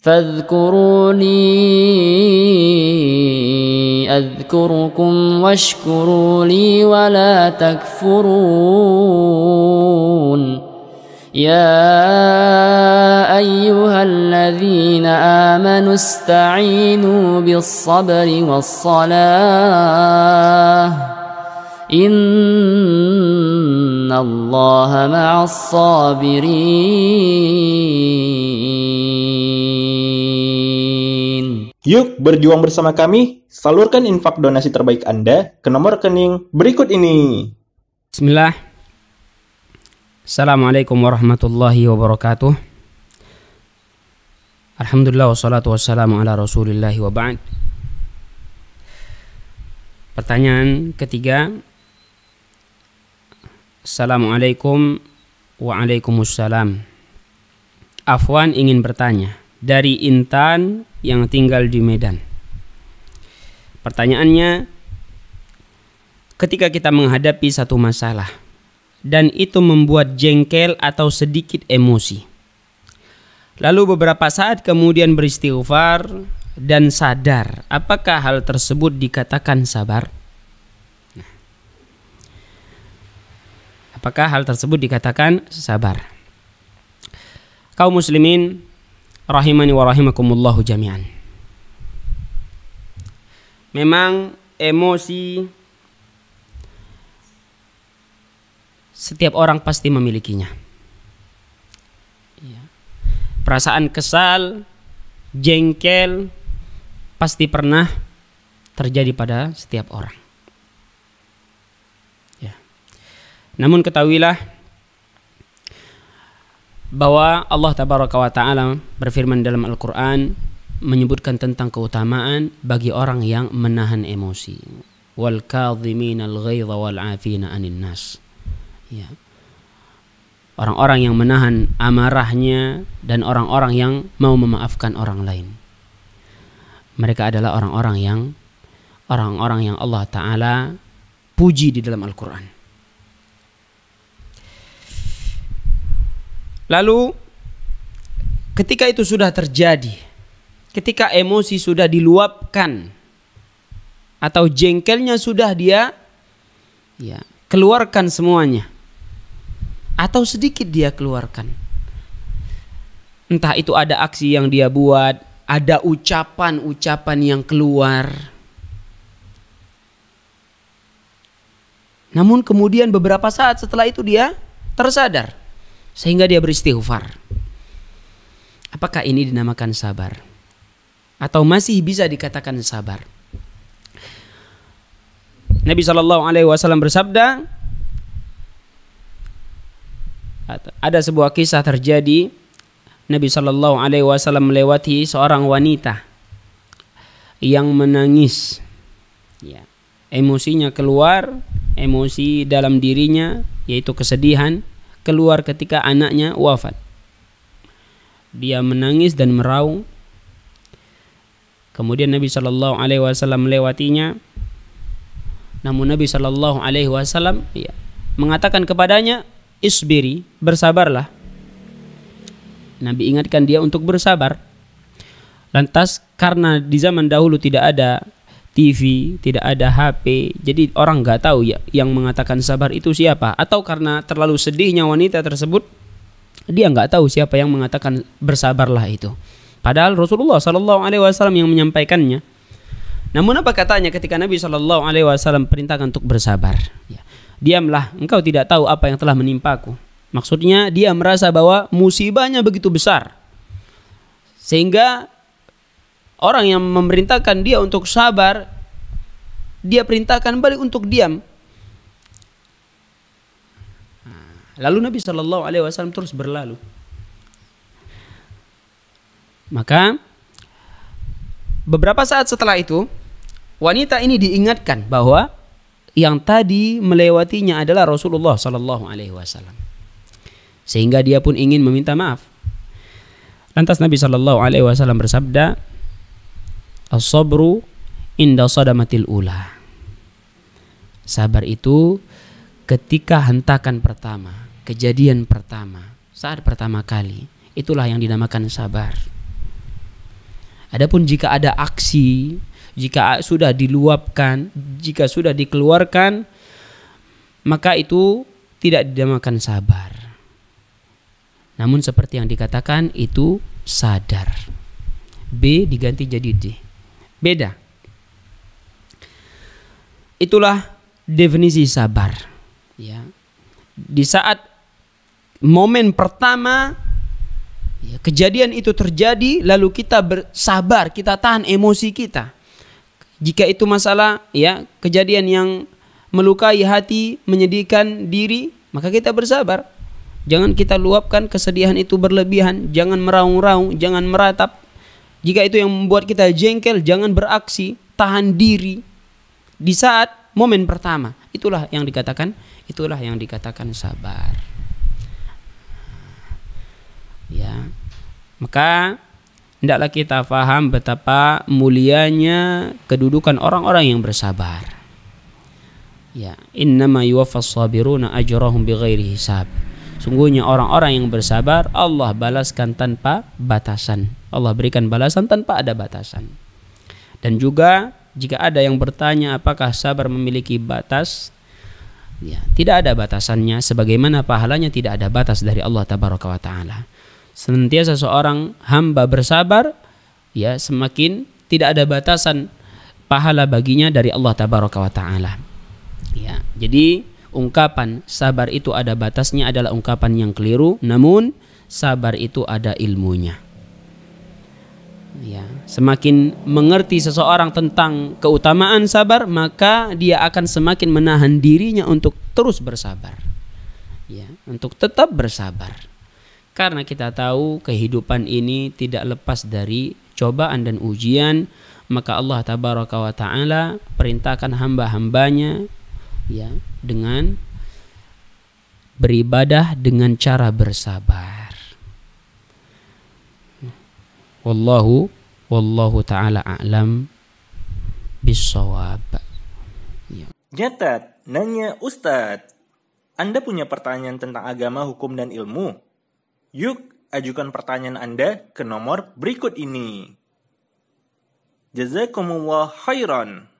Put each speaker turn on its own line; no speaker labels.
فاذكروني اذكركم واشكروا لي ولا تكفرون يا ايها الذين امنوا استعينوا بالصبر والصلاه ان الله مع الصابرين Yuk berjuang bersama kami, salurkan infak donasi terbaik Anda ke nomor rekening berikut ini. Bismillah. Assalamualaikum warahmatullahi wabarakatuh. Alhamdulillah wassalatu wassalamu ala rasulillahi wa Pertanyaan ketiga. Assalamualaikum Waalaikumsalam. Afwan ingin bertanya dari Intan yang tinggal di Medan. Pertanyaannya, ketika kita menghadapi satu masalah dan itu membuat jengkel atau sedikit emosi, lalu beberapa saat kemudian beristighfar dan sadar, apakah hal tersebut dikatakan sabar? apakah hal tersebut dikatakan sabar? Kaum muslimin rahimani wa rahimakumullahu jami'an. Memang emosi setiap orang pasti memilikinya. Iya. Perasaan kesal, jengkel pasti pernah terjadi pada setiap orang. Ya. Namun ketahuilah bahwa Allah tabaraka wa taala berfirman dalam Al-Qur'an menyebutkan tentang keutamaan bagi orang yang menahan emosi wal kadhimin al ghaidha wal afina anin nas ya orang-orang yang menahan amarahnya dan orang-orang yang mau memaafkan orang lain mereka adalah orang-orang yang orang-orang yang Allah taala puji di dalam Al-Qur'an Lalu ketika itu sudah terjadi, ketika emosi sudah diluapkan atau jengkelnya sudah dia ya keluarkan semuanya atau sedikit dia keluarkan. Entah itu ada aksi yang dia buat, ada ucapan-ucapan yang keluar. Namun kemudian beberapa saat setelah itu dia tersadar sehingga dia beristighfar. Apakah ini dinamakan sabar? Atau masih bisa dikatakan sabar? Nabi Shallallahu Alaihi Wasallam bersabda, ada sebuah kisah terjadi. Nabi Shallallahu Alaihi Wasallam melewati seorang wanita yang menangis. Ya. Emosinya keluar, emosi dalam dirinya yaitu kesedihan keluar ketika anaknya wafat. Dia menangis dan meraung. Kemudian Nabi Shallallahu Alaihi Wasallam melewatinya. Namun Nabi Shallallahu Alaihi Wasallam ya, mengatakan kepadanya, isbiri, bersabarlah. Nabi ingatkan dia untuk bersabar. Lantas karena di zaman dahulu tidak ada TV, tidak ada HP. Jadi orang nggak tahu ya yang mengatakan sabar itu siapa atau karena terlalu sedihnya wanita tersebut dia nggak tahu siapa yang mengatakan bersabarlah itu. Padahal Rasulullah Shallallahu Alaihi Wasallam yang menyampaikannya. Namun apa katanya ketika Nabi Shallallahu Alaihi Wasallam perintahkan untuk bersabar? Ya. Diamlah, engkau tidak tahu apa yang telah menimpaku. Maksudnya dia merasa bahwa musibahnya begitu besar sehingga orang yang memerintahkan dia untuk sabar, dia perintahkan balik untuk diam. Lalu Nabi Shallallahu Alaihi Wasallam terus berlalu. Maka beberapa saat setelah itu wanita ini diingatkan bahwa yang tadi melewatinya adalah Rasulullah Shallallahu Alaihi Wasallam. Sehingga dia pun ingin meminta maaf. Lantas Nabi Shallallahu Alaihi Wasallam bersabda, as-sabru inda sadamatil ula. Sabar itu ketika hentakan pertama, kejadian pertama, saat pertama kali. Itulah yang dinamakan sabar. Adapun jika ada aksi, jika sudah diluapkan, jika sudah dikeluarkan, maka itu tidak dinamakan sabar. Namun seperti yang dikatakan itu sadar. B diganti jadi D. Beda. Itulah definisi sabar. Ya. Di saat momen pertama ya, kejadian itu terjadi, lalu kita bersabar, kita tahan emosi kita. Jika itu masalah ya kejadian yang melukai hati, menyedihkan diri, maka kita bersabar. Jangan kita luapkan kesedihan itu berlebihan, jangan meraung-raung, jangan meratap, jika itu yang membuat kita jengkel, jangan beraksi, tahan diri di saat momen pertama. Itulah yang dikatakan, itulah yang dikatakan sabar. Ya. Maka hendaklah kita faham betapa mulianya kedudukan orang-orang yang bersabar. Ya, innama yuwaffas sabiruna ajrahum bighairi hisab. Sungguhnya orang-orang yang bersabar Allah balaskan tanpa batasan. Allah berikan balasan tanpa ada batasan. Dan juga jika ada yang bertanya apakah sabar memiliki batas? Ya, tidak ada batasannya sebagaimana pahalanya tidak ada batas dari Allah tabaraka wa taala. Senantiasa seorang hamba bersabar ya semakin tidak ada batasan pahala baginya dari Allah tabaraka wa taala. Ya, jadi ungkapan sabar itu ada batasnya adalah ungkapan yang keliru, namun sabar itu ada ilmunya. Ya, semakin mengerti seseorang tentang keutamaan sabar, maka dia akan semakin menahan dirinya untuk terus bersabar. Ya, untuk tetap bersabar. Karena kita tahu kehidupan ini tidak lepas dari cobaan dan ujian, maka Allah tabaraka wa taala perintahkan hamba-hambanya ya dengan beribadah dengan cara bersabar. Wallahu wallahu taala a'lam bisawab. Ya. Nyatat, nanya Ustadz. Anda punya pertanyaan tentang agama, hukum, dan ilmu? Yuk, ajukan pertanyaan Anda ke nomor berikut ini. Jazakumullah khairan.